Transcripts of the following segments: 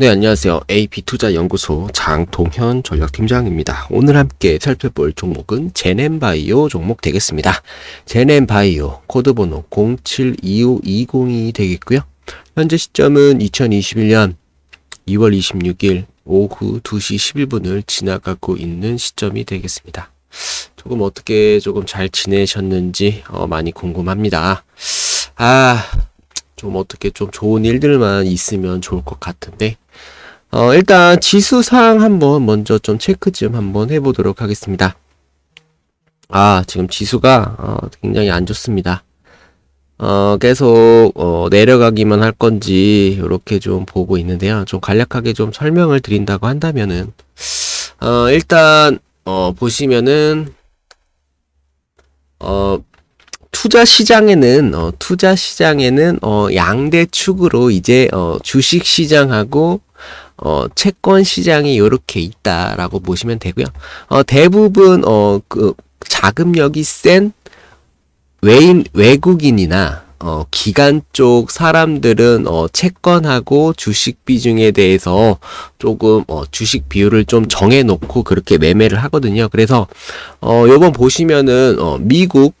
네, 안녕하세요. AP투자연구소 장통현 전략팀장입니다. 오늘 함께 살펴볼 종목은 제넨바이오 종목 되겠습니다. 제넨바이오 코드번호 072520이 되겠고요. 현재 시점은 2021년 2월 26일 오후 2시 11분을 지나가고 있는 시점이 되겠습니다. 조금 어떻게 조금 잘 지내셨는지 어, 많이 궁금합니다. 아, 좀 어떻게 좀 좋은 일들만 있으면 좋을 것 같은데 어, 일단 지수상 한번 먼저 좀 체크 좀 한번 해보도록 하겠습니다. 아, 지금 지수가 어, 굉장히 안 좋습니다. 어, 계속 어, 내려가기만 할 건지 이렇게 좀 보고 있는데요. 좀 간략하게 좀 설명을 드린다고 한다면은 어, 일단 어, 보시면은 어, 투자 시장에는 어, 투자 시장에는 어, 양대 축으로 이제 어, 주식 시장하고 어, 채권 시장이 이렇게 있다라고 보시면 되고요. 어, 대부분 어, 그 자금력이 센 외인 외국인이나 어, 기관 쪽 사람들은 어, 채권하고 주식 비중에 대해서 조금 어, 주식 비율을 좀 정해놓고 그렇게 매매를 하거든요. 그래서 어, 요번 보시면은 어, 미국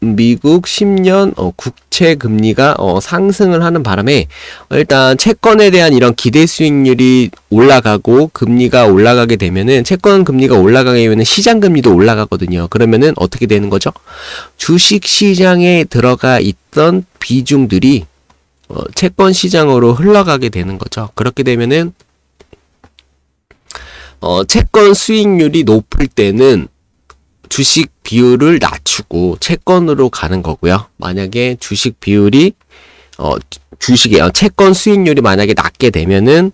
미국 10년 어, 국채 금리가 어, 상승을 하는 바람에 일단 채권에 대한 이런 기대 수익률이 올라가고 금리가 올라가게 되면은 채권 금리가 올라가게 되면은 시장 금리도 올라가거든요. 그러면은 어떻게 되는 거죠? 주식 시장에 들어가 있던 비중들이 어, 채권 시장으로 흘러가게 되는 거죠. 그렇게 되면은 어, 채권 수익률이 높을 때는 주식 비율을 낮추고 채권으로 가는 거고요. 만약에 주식 비율이 어, 주식이에요. 어, 채권 수익률이 만약에 낮게 되면은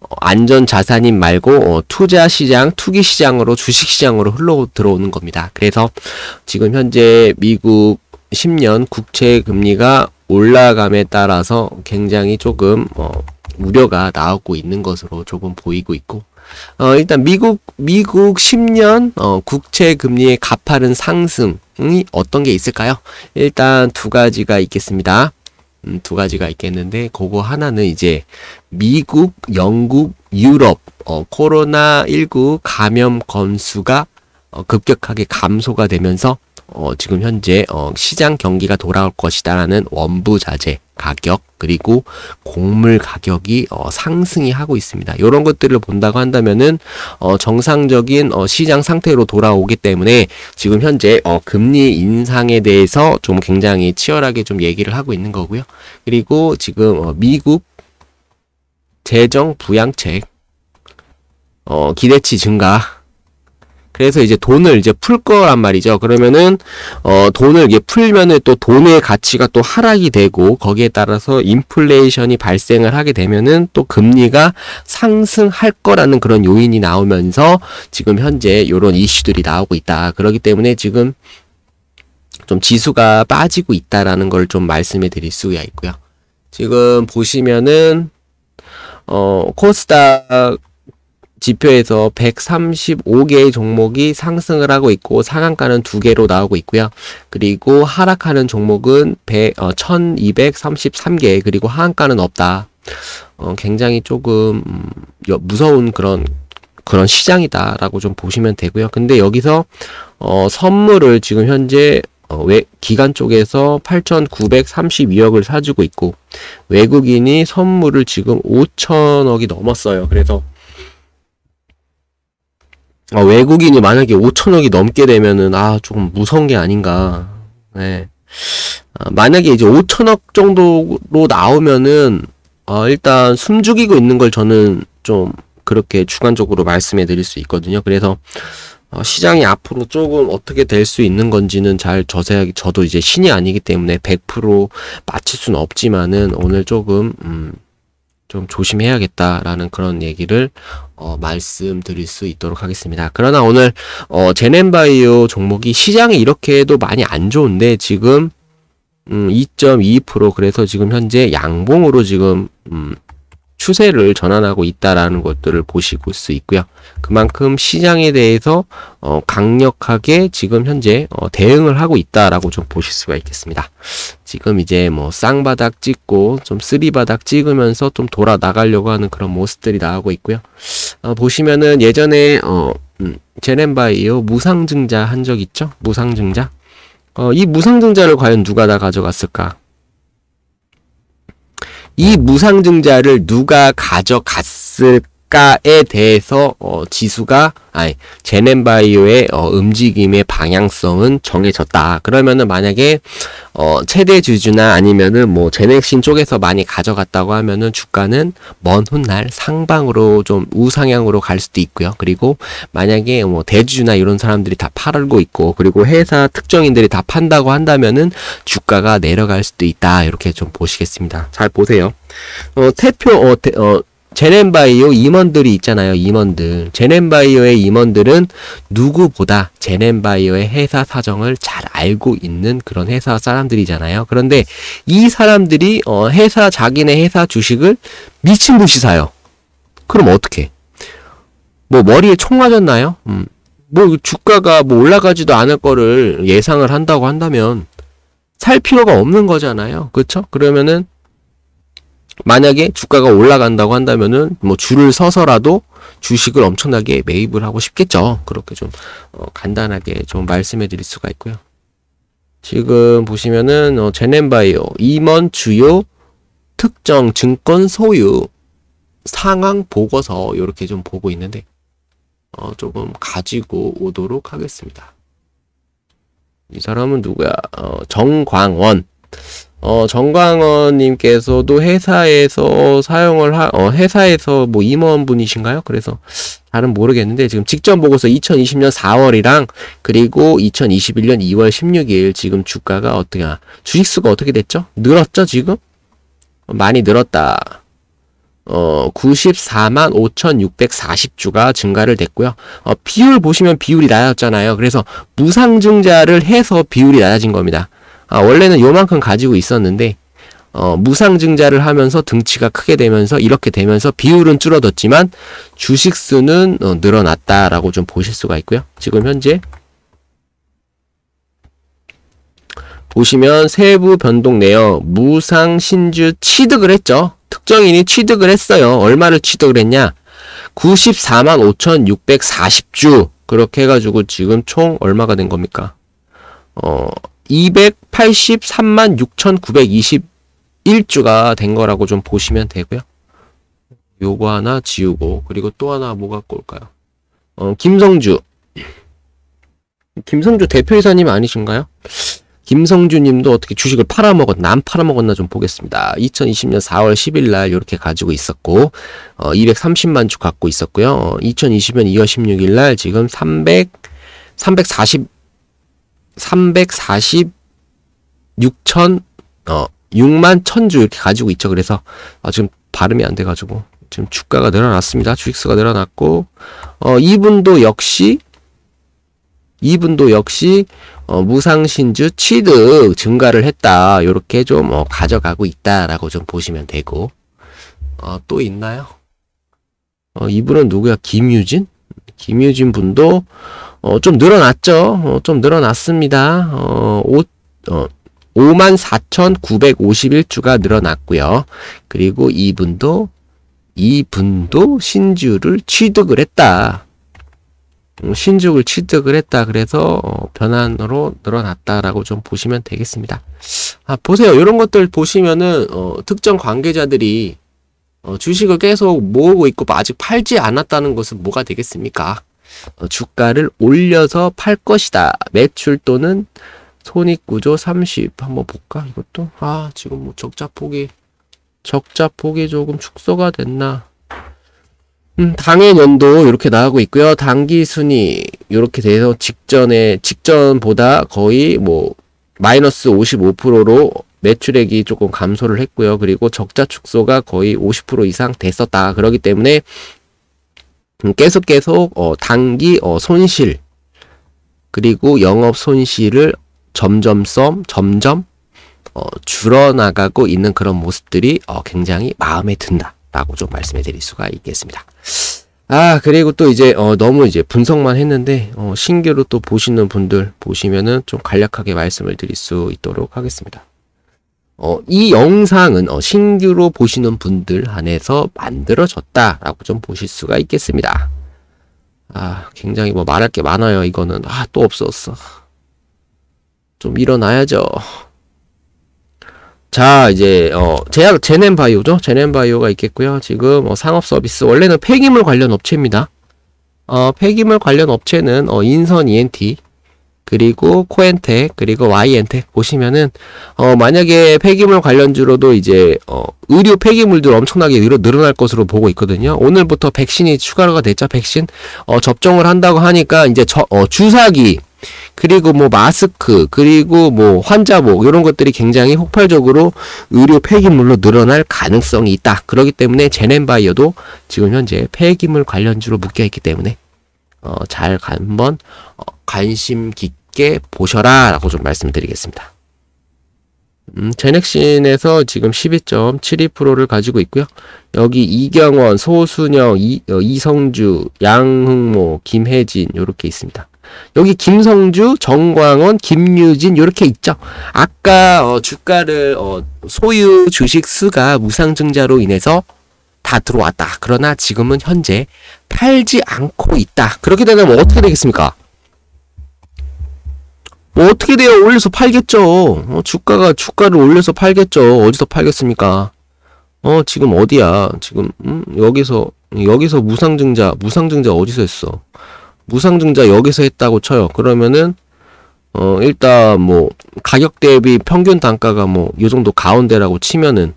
어, 안전 자산인 말고 어, 투자 시장, 투기 시장으로 주식 시장으로 흘러 들어오는 겁니다. 그래서 지금 현재 미국 10년 국채 금리가 올라감에 따라서 굉장히 조금 어, 우려가 나오고 있는 것으로 조금 보이고 있고 어, 일단 미국 미국 10년 어, 국채 금리의 가파른 상승이 어떤 게 있을까요? 일단 두 가지가 있겠습니다. 음, 두 가지가 있겠는데 그거 하나는 이제 미국, 영국, 유럽 어, 코로나 19 감염 건수가 어, 급격하게 감소가 되면서 어, 지금 현재 어, 시장 경기가 돌아올 것이다라는 원부자재 가격 그리고 곡물 가격이 어, 상승이 하고 있습니다. 이런 것들을 본다고 한다면은 어, 정상적인 어, 시장 상태로 돌아오기 때문에 지금 현재 어, 금리 인상에 대해서 좀 굉장히 치열하게 좀 얘기를 하고 있는 거고요. 그리고 지금 어, 미국 재정 부양책 어, 기대치 증가 그래서 이제 돈을 이제 풀 거란 말이죠. 그러면은 어 돈을 이게 풀면은 또 돈의 가치가 또 하락이 되고 거기에 따라서 인플레이션이 발생을 하게 되면은 또 금리가 상승할 거라는 그런 요인이 나오면서 지금 현재 요런 이슈들이 나오고 있다. 그렇기 때문에 지금 좀 지수가 빠지고 있다라는 걸 좀 말씀해 드릴 수가 있고요. 지금 보시면은 어 코스닥 지표에서 135개의 종목이 상승을 하고 있고 상한가는 2개로 나오고 있고요. 그리고 하락하는 종목은 100, 어, 1233개 그리고 하한가는 없다. 어, 굉장히 조금 음, 무서운 그런 그런 시장이다라고 좀 보시면 되고요. 근데 여기서 어, 선물을 지금 현재 어, 외, 기관 쪽에서 8,932억을 사주고 있고 외국인이 선물을 지금 5천억이 넘었어요. 그래서 어, 외국인이 만약에 5천억이 넘게 되면은 아 조금 무서운 게 아닌가. 네. 아, 만약에 이제 5천억 정도로 나오면은 어, 일단 숨죽이고 있는 걸 저는 좀 그렇게 주관적으로 말씀해 드릴 수 있거든요. 그래서 어, 시장이 앞으로 조금 어떻게 될 수 있는 건지는 잘저세 저도 이제 신이 아니기 때문에 100%맞출 수는 없지만은 오늘 조금 음, 좀 조심해야겠다라는 그런 얘기를 어, 말씀드릴 수 있도록 하겠습니다. 그러나 오늘 어, 제넨바이오 종목이 시장이 이렇게 해도 많이 안 좋은데 지금 음, 2.22% 그래서 지금 현재 양봉으로 지금 음, 추세를 전환하고 있다라는 것들을 보시고 수 있고요. 그만큼 시장에 대해서 어, 강력하게 지금 현재 어, 대응을 하고 있다라고 좀 보실 수가 있겠습니다. 지금 이제 뭐 쌍바닥 찍고 좀 쓰리바닥 찍으면서 좀 돌아 나가려고 하는 그런 모습들이 나오고 있고요. 어, 보시면은 예전에 어, 음, 제넨바이오 무상증자 한 적 있죠? 무상증자. 어, 이 무상증자를 과연 누가 다 가져갔을까? 이 무상증자를 누가 가져갔을 까 가에 대해서 어, 지수가 아니 제넨바이오의 어, 움직임의 방향성은 정해졌다. 그러면은 만약에 어, 최대 주주나 아니면은 뭐 제넥신 쪽에서 많이 가져갔다고 하면은 주가는 먼 훗날 상방으로 좀 우상향으로 갈 수도 있고요. 그리고 만약에 뭐 대주주나 이런 사람들이 다 팔고 있고 그리고 회사 특정인들이 다 판다고 한다면은 주가가 내려갈 수도 있다. 이렇게 좀 보시겠습니다. 잘 보세요. 어, 태표 어, 대, 어 제넨바이오 임원들이 있잖아요. 임원들. 제넨바이오의 임원들은 누구보다 제넨바이오의 회사 사정을 잘 알고 있는 그런 회사 사람들이잖아요. 그런데 이 사람들이 어, 회사 자기네 회사 주식을 미친 듯이 사요. 그럼 어떻게? 뭐 머리에 총 맞았나요? 음. 뭐 주가가 뭐 올라가지도 않을 거를 예상을 한다고 한다면 살 필요가 없는 거잖아요. 그쵸 그러면은 만약에 주가가 올라간다고 한다면은 뭐 줄을 서서라도 주식을 엄청나게 매입을 하고 싶겠죠. 그렇게 좀 어, 간단하게 좀 말씀해 드릴 수가 있고요. 지금 보시면은 어, 제넨바이오 임원 주요 특정 증권 소유 상황 보고서 이렇게 좀 보고 있는데 어, 조금 가지고 오도록 하겠습니다. 이 사람은 누구야? 어, 정광원. 어, 정광원님께서도 회사에서 사용을 하, 어, 회사에서 뭐 임원분이신가요? 그래서 잘은 모르겠는데 지금 직접 보고서 2020년 4월이랑 그리고 2021년 2월 16일 지금 주가가 어떻게, 아, 주식수가 어떻게 됐죠? 늘었죠, 지금? 어, 많이 늘었다. 어, 94만 5,640주가 증가를 됐고요. 어, 비율 보시면 비율이 낮았잖아요. 그래서 무상증자를 해서 비율이 낮아진 겁니다. 아, 원래는 요만큼 가지고 있었는데 어, 무상 증자를 하면서 등치가 크게 되면서 이렇게 되면서 비율은 줄어들었지만 주식 수는 어, 늘어났다라고 좀 보실 수가 있고요. 지금 현재 보시면 세부 변동 내역 무상 신주 취득을 했죠. 특정인이 취득을 했어요. 얼마를 취득을 했냐? 94만 5,640주 그렇게 해가지고 지금 총 얼마가 된 겁니까? 어, 283만 6,921주가 된 거라고 좀 보시면 되고요. 요거 하나 지우고 그리고 또 하나 뭐가 꼴까요? 어, 김성주 김성주 대표이사님 아니신가요? 김성주님도 어떻게 주식을 팔아먹었나 안 팔아먹었나 좀 보겠습니다. 2020년 4월 10일 날 이렇게 가지고 있었고 어, 230만 주 갖고 있었고요. 2020년 2월 16일 날 지금 300 340 346천 어 6만 1000주 이렇게 가지고 있죠. 그래서 아, 지금 발음이 안 돼가지고 지금 주가가 늘어났습니다. 주식수가 늘어났고 어 이분도 역시 이분도 역시 어, 무상신주 취득 증가를 했다. 요렇게좀 어, 가져가고 있다라고 좀 보시면 되고 어, 또 있나요? 어, 이분은 누구야? 김유진? 김유진 분도 어, 좀 늘어났죠. 어, 좀 늘어났습니다. 어, 5, 어, 54,951주가 늘어났고요. 그리고 이분도 이분도 신주를 취득을 했다. 음, 신주를 취득을 했다. 그래서 어, 변환으로 늘어났다라고 좀 보시면 되겠습니다. 아, 보세요. 이런 것들 보시면은 어, 특정 관계자들이 어, 주식을 계속 모으고 있고 뭐 아직 팔지 않았다는 것은 뭐가 되겠습니까? 어, 주가를 올려서 팔 것이다. 매출 또는 손익구조 30 한번 볼까 이것도 아 지금 뭐 적자폭이 적자폭이 조금 축소가 됐나 음, 당해 년도 이렇게 나오고 있고요 당기순이 이렇게 돼서 직전에 직전보다 거의 뭐 마이너스 55%로 매출액이 조금 감소를 했고요 그리고 적자 축소가 거의 50% 이상 됐었다 그러기 때문에 음, 계속 계속 어, 단기 어, 손실 그리고 영업 손실을 점점 썸 점점 어, 줄어나가고 있는 그런 모습들이 어, 굉장히 마음에 든다라고 좀 말씀해 드릴 수가 있겠습니다. 아 그리고 또 이제 어, 너무 이제 분석만 했는데 어, 신규로 또 보시는 분들 보시면은 좀 간략하게 말씀을 드릴 수 있도록 하겠습니다. 어, 이 영상은 어, 신규로 보시는 분들 안에서 만들어졌다라고 좀 보실 수가 있겠습니다. 아, 굉장히 뭐 말할 게 많아요. 이거는 아, 또 없었어. 좀 일어나야죠. 자, 이제 어, 제약 제넨바이오죠. 제넨바이오가 있겠고요. 지금 어, 상업 서비스 원래는 폐기물 관련 업체입니다. 어, 폐기물 관련 업체는 어, 인선 ENT 그리고 코엔테 그리고 와이엔테 보시면은 어 만약에 폐기물 관련주로도 이제 어 의료 폐기물들 엄청나게 늘어날 것으로 보고 있거든요. 오늘부터 백신이 추가가 로 됐죠. 백신 어 접종을 한다고 하니까 이제 저, 어 주사기 그리고 뭐 마스크, 그리고 뭐 환자복 이런 것들이 굉장히 폭발적으로 의료 폐기물로 늘어날 가능성이 있다. 그렇기 때문에 제넨바이어도 지금 현재 폐기물 관련주로 묶여 있기 때문에 어, 잘 한번 어, 관심 깊게 깊게 보셔라 라고 좀 말씀드리겠습니다. 음, 제넥신에서 지금 12.72%를 가지고 있고요. 여기 이경원, 소순영, 이, 어, 이성주, 양흥모, 김혜진 이렇게 있습니다. 여기 김성주, 정광원, 김유진 이렇게 있죠. 아까 어, 주가를 어, 소유 주식 수가 무상증자로 인해서 다 들어왔다. 그러나 지금은 현재 팔지 않고 있다. 그렇게 되면 뭐 어떻게 되겠습니까? 뭐 어떻게 돼요? 올려서 팔겠죠. 어, 주가가 주가를 올려서 팔겠죠. 어디서 팔겠습니까? 어 지금 어디야? 지금 음, 여기서 여기서 무상증자 무상증자 어디서 했어? 무상증자 여기서 했다고 쳐요. 그러면은 어 일단 뭐 가격 대비 평균 단가가 뭐 이 정도 가운데라고 치면은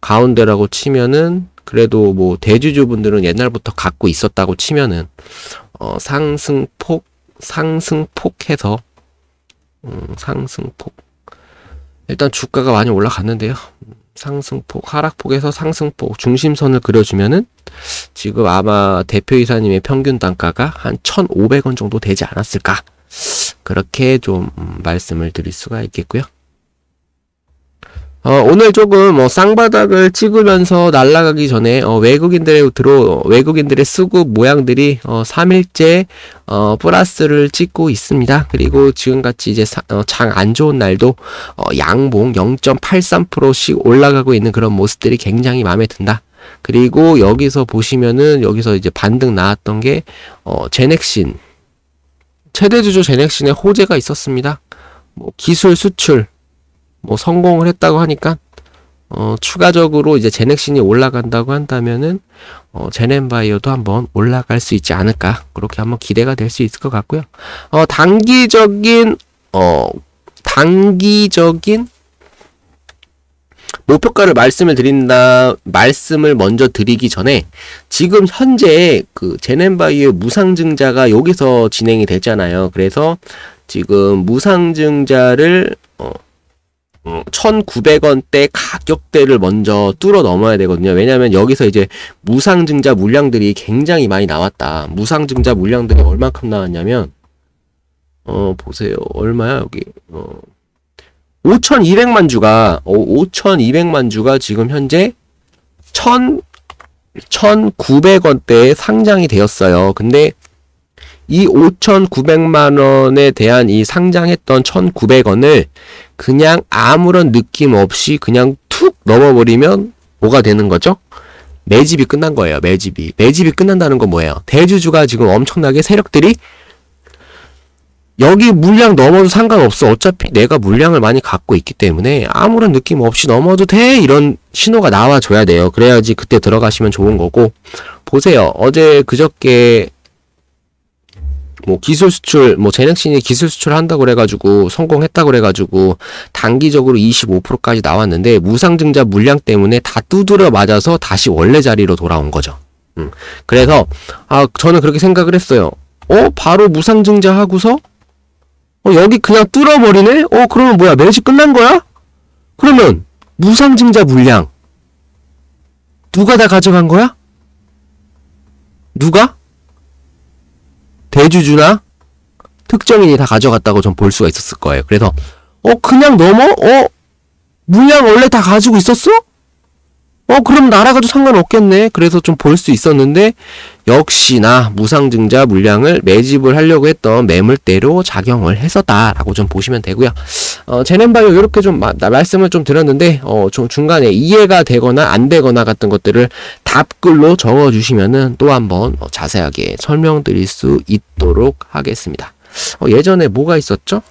가운데라고 치면은 그래도 뭐 대주주분들은 옛날부터 갖고 있었다고 치면은 어 상승폭 상승폭해서 음, 상승폭. 일단 주가가 많이 올라갔는데요. 상승폭, 하락폭에서 상승폭, 중심선을 그려주면은 지금 아마 대표이사님의 평균 단가가 한 1,500원 정도 되지 않았을까. 그렇게 좀 음, 말씀을 드릴 수가 있겠고요. 어, 오늘 조금 어, 쌍바닥을 찍으면서 날아가기 전에 어, 외국인들의 들어 외국인들의 수급 모양들이 어, 3일째 어, 플러스를 찍고 있습니다. 그리고 지금같이 이제 어, 장안 좋은 날도 어, 양봉 0.83%씩 올라가고 있는 그런 모습들이 굉장히 마음에 든다. 그리고 여기서 보시면은 여기서 이제 반등 나왔던 게 어, 제넥신 최대 주주 제넥신의 호재가 있었습니다. 뭐 기술 수출 뭐 성공을 했다고 하니까 어, 추가적으로 이제 제넥신이 올라간다고 한다면은 어, 제넨바이어도 한번 올라갈 수 있지 않을까 그렇게 한번 기대가 될 수 있을 것 같고요. 어, 단기적인 어, 단기적인 목표가를 말씀을 드린다 말씀을 먼저 드리기 전에 지금 현재 그 제넨바이의 무상증자가 여기서 진행이 되잖아요. 그래서 지금 무상증자를 1,900원대 어, 가격대를 먼저 뚫어 넘어야 되거든요. 왜냐면 여기서 이제 무상증자 물량들이 굉장히 많이 나왔다. 무상증자 물량들이 얼만큼 나왔냐면 어 보세요. 얼마야 여기 어 5,200만 주가 어, 5,200만 주가 지금 현재 1,900원대에 상장이 되었어요. 근데 이 5,900만 원에 대한 이 상장했던 1,900원을 그냥 아무런 느낌 없이 그냥 툭 넘어버리면 뭐가 되는 거죠? 매집이 끝난 거예요. 매집이. 매집이 끝난다는 건 뭐예요? 대주주가 지금 엄청나게 세력들이 여기 물량 넘어도 상관없어. 어차피 내가 물량을 많이 갖고 있기 때문에 아무런 느낌 없이 넘어도 돼. 이런 신호가 나와줘야 돼요. 그래야지 그때 들어가시면 좋은 거고. 보세요. 어제 그저께 뭐 기술 수출 뭐 재능신이 기술 수출을 한다고 그래가지고 성공했다고 그래가지고 단기적으로 25%까지 나왔는데 무상증자 물량 때문에 다 두드려 맞아서 다시 원래 자리로 돌아온 거죠. 음. 그래서 아 저는 그렇게 생각을 했어요. 어 바로 무상증자 하고서 어 여기 그냥 뚫어버리네? 어 그러면 뭐야 매주 끝난 거야? 그러면 무상증자 물량 누가 다 가져간 거야? 누가? 대주주나 특정인이 다 가져갔다고 전 볼 수가 있었을 거예요. 그래서 어 그냥 넘어? 어 물량 원래 다 가지고 있었어? 어 그럼 날아가도 상관없겠네 그래서 좀 볼 수 있었는데 역시나 무상증자 물량을 매집을 하려고 했던 매물대로 작용을 했었다라고 좀 보시면 되고요 어, 제넨바이오 이렇게 좀 마, 말씀을 좀 드렸는데 어, 좀 중간에 이해가 되거나 안 되거나 같은 것들을 답글로 적어주시면은 또 한번 어, 자세하게 설명드릴 수 있도록 하겠습니다 어, 예전에 뭐가 있었죠?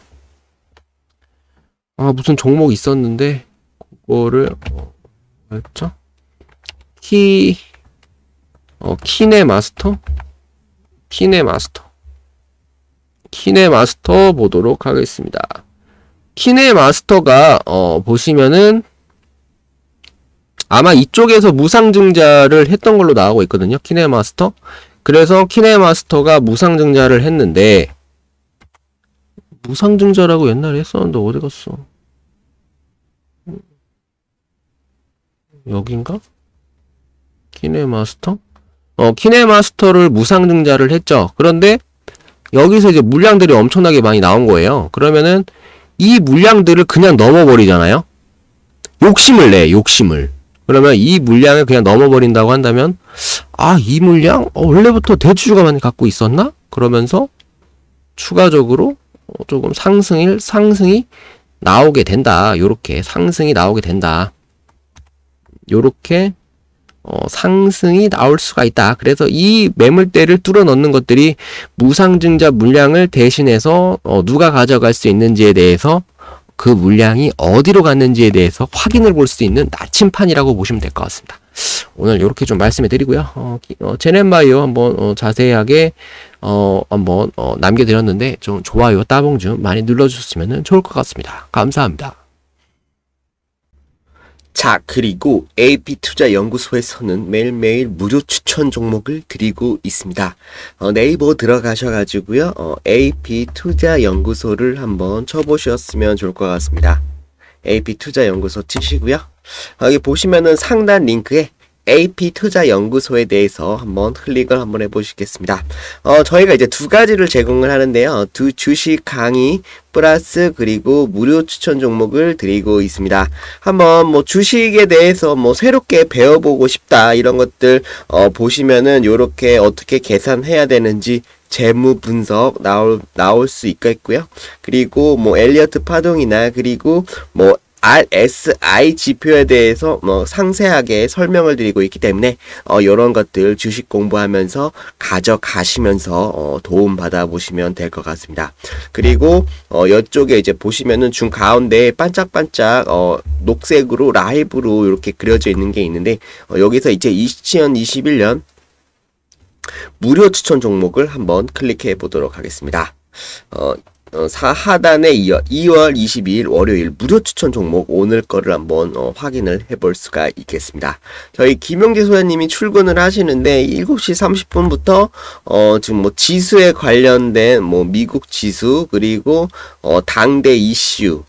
아 무슨 종목 있었는데 그거를 어, 뭐였죠? 키, 어, 키네 마스터? 키네 마스터. 키네 마스터 보도록 하겠습니다. 키네 마스터가, 어, 보시면은, 아마 이쪽에서 무상증자를 했던 걸로 나오고 있거든요. 키네 마스터. 그래서 키네 마스터가 무상증자를 했는데, 무상증자라고 옛날에 했었는데, 어디 갔어? 여긴가? 키네마스터? 어, 키네마스터를 무상증자를 했죠. 그런데 여기서 이제 물량들이 엄청나게 많이 나온 거예요. 그러면은 이 물량들을 그냥 넘어버리잖아요. 욕심을 내, 욕심을. 그러면 이 물량을 그냥 넘어버린다고 한다면 아, 이 물량 어, 원래부터 대주주가 많이 갖고 있었나? 그러면서 추가적으로 어, 조금 상승일 상승이 나오게 된다. 요렇게 상승이 나오게 된다. 요렇게 어, 상승이 나올 수가 있다. 그래서 이 매물대를 뚫어 넣는 것들이 무상증자 물량을 대신해서 어, 누가 가져갈 수 있는지에 대해서 그 물량이 어디로 갔는지에 대해서 확인을 볼 수 있는 나침판이라고 보시면 될 것 같습니다. 오늘 이렇게 좀 말씀해 드리고요. 어, 어, 제넷마이오 한번 어, 자세하게 어, 한번 어, 남겨드렸는데 좀 좋아요 따봉 좀 많이 눌러주셨으면 좋을 것 같습니다. 감사합니다. 자, 그리고 AP투자연구소에서는 매일매일 무료 추천 종목을 드리고 있습니다. 어, 네이버 들어가셔가지고요. 어, AP투자연구소를 한번 쳐보셨으면 좋을 것 같습니다. AP투자연구소 치시고요. 어, 여기 보시면은 상단 링크에 AP 투자 연구소에 대해서 한번 클릭을 한번 해보시겠습니다. 어, 저희가 이제 두 가지를 제공을 하는데요. 두 주식 강의 플러스 그리고 무료 추천 종목을 드리고 있습니다. 한번 뭐 주식에 대해서 뭐 새롭게 배워보고 싶다 이런 것들 어, 보시면은 이렇게 어떻게 계산해야 되는지 재무 분석 나올 나올 수 있겠고요. 그리고 뭐 엘리어트 파동이나 그리고 뭐 RSI 지표에 대해서 뭐 상세하게 설명을 드리고 있기 때문에 어, 이런 것들 주식 공부하면서 가져가시면서 어, 도움 받아보시면 될 것 같습니다. 그리고 어, 이쪽에 이제 보시면은 중 가운데 반짝반짝 어, 녹색으로 라이브로 이렇게 그려져 있는 게 있는데 어, 여기서 이제 2021년 무료 추천 종목을 한번 클릭해 보도록 하겠습니다. 어, 어, 사 하단에 이어 2월 22일 월요일 무료 추천 종목 오늘 거를 한번 어, 확인을 해볼 수가 있겠습니다. 저희 김영재 소장님이 출근을 하시는데 7시 30분부터 어, 지금 뭐 지수에 관련된 뭐 미국 지수 그리고 어, 당대 이슈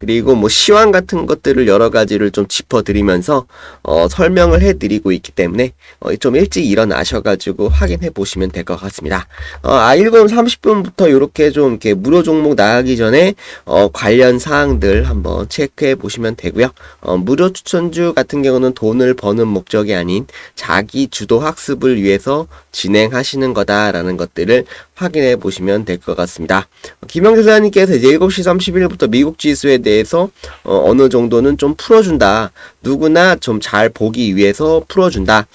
그리고 뭐 시황 같은 것들을 여러 가지를 좀 짚어드리면서 어, 설명을 해드리고 있기 때문에 어, 좀 일찍 일어나셔가지고 확인해 보시면 될 것 같습니다. 어, 아일검 30분부터 이렇게 좀 이렇게 무료 종목 나가기 전에 어, 관련 사항들 한번 체크해 보시면 되고요. 어, 무료 추천주 같은 경우는 돈을 버는 목적이 아닌 자기 주도 학습을 위해서 진행하시는 거다라는 것들을 확인해 보시면 될 것 같습니다. 김영 교사님께서 이제 7시 31분부터 미국 지수에 대해 대해서 어, 느 정도는 좀 풀어준다. 누구나 좀 잘 보기 위해서 풀어준다.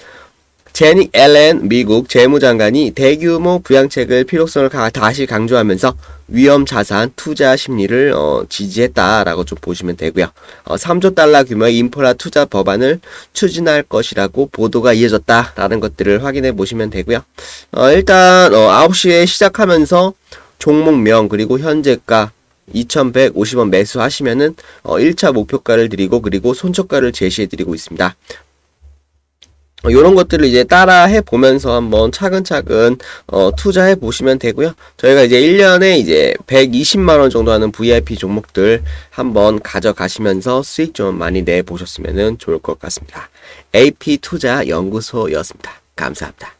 제니 앨렌 미국 재무장관이 대규모 부양책을 필요성을 가, 다시 강조하면서 위험 자산 투자 심리를 어, 지지했다라고 좀 보시면 되고요. 어, 3조 달러 규모의 인프라 투자 법안을 추진할 것이라고 보도가 이어졌다라는 것들을 확인해 보시면 되고요. 어, 일단 어, 9시에 시작하면서 종목명 그리고 현재가 2,150원 매수하시면은 어 1차 목표가를 드리고 그리고 손절가를 제시해 드리고 있습니다. 이런 어, 것들을 이제 따라 해 보면서 한번 차근차근 어, 투자해 보시면 되고요. 저희가 이제 1년에 이제 120만 원 정도 하는 VIP 종목들 한번 가져가시면서 수익 좀 많이 내 보셨으면 좋을 것 같습니다. AP 투자 연구소였습니다. 감사합니다.